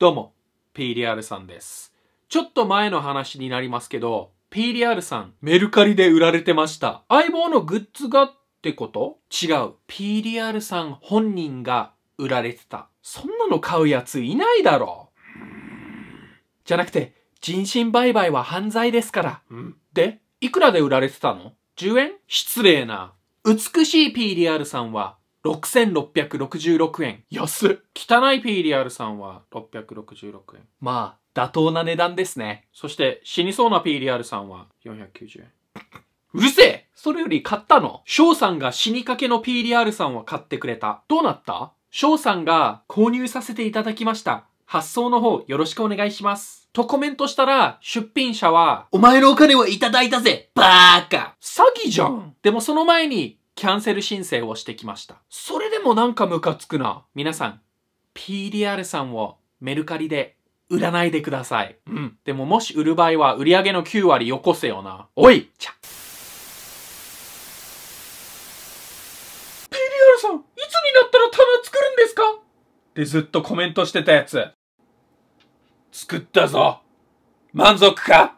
どうも、PDR さんです。ちょっと前の話になりますけど、PDR さん、メルカリで売られてました。相棒のグッズがってこと違う。PDR さん本人が売られてた。そんなの買うやついないだろ。じゃなくて、人身売買は犯罪ですから。んで、いくらで売られてたの ?10 円失礼な。美しい PDR さんは6666円。安っ汚い P d r さんは666円。まあ、妥当な値段ですね。そして死にそうな P d r さんは490円。うるせえそれより買ったの翔さんが死にかけの P d r さんは買ってくれた。どうなった翔さんが購入させていただきました。発送の方よろしくお願いします。とコメントしたら、出品者は、お前のお金はいただいたぜバーカ詐欺じゃんでもその前に、キャンセル申請をしてきました。それでもなんかムカつくな。皆さん、PDR さんをメルカリで売らないでください。うん。でももし売る場合は売り上げの9割よこせよな。おいちゃ !PDR さん、いつになったら棚作るんですかってずっとコメントしてたやつ。作ったぞ満足か